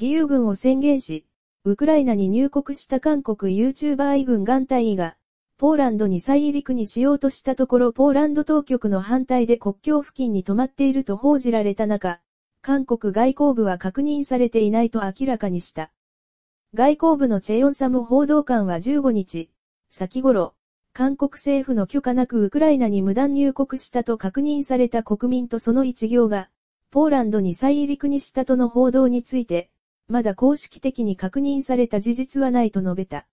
義勇軍を宣言し、ウクライナに入国した韓国 YouTuber イ軍艦隊が、ポーランドに再陸にしようとしたところポーランド当局の反対で国境付近に止まっていると報じられた中、韓国外交部は確認されていないと明らかにした。外交部のチェヨンサム報道官は15日、先頃、韓国政府の許可なくウクライナに無断入国したと確認された国民とその一行が、ポーランドに再陸にしたとの報道について、まだ公式的に確認された事実はないと述べた。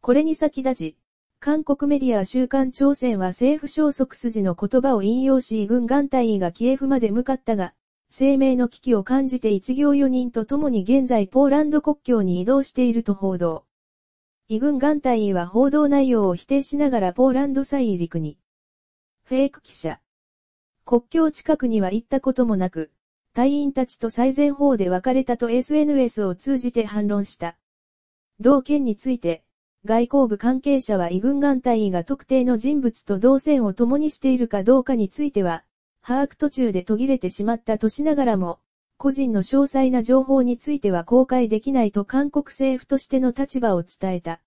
これに先立ち、韓国メディア週刊朝鮮は政府消息筋の言葉を引用し軍艦隊員がキエフまで向かったが、生命の危機を感じて一行四人と共に現在ポーランド国境に移動していると報道。異軍艦隊員は報道内容を否定しながらポーランド再陸に。フェイク記者。国境近くには行ったこともなく、隊員たちと最善法で別れたと SNS を通じて反論した。同件について、外交部関係者は異軍艦隊員が特定の人物と同線を共にしているかどうかについては、把握途中で途切れてしまったとしながらも、個人の詳細な情報については公開できないと韓国政府としての立場を伝えた。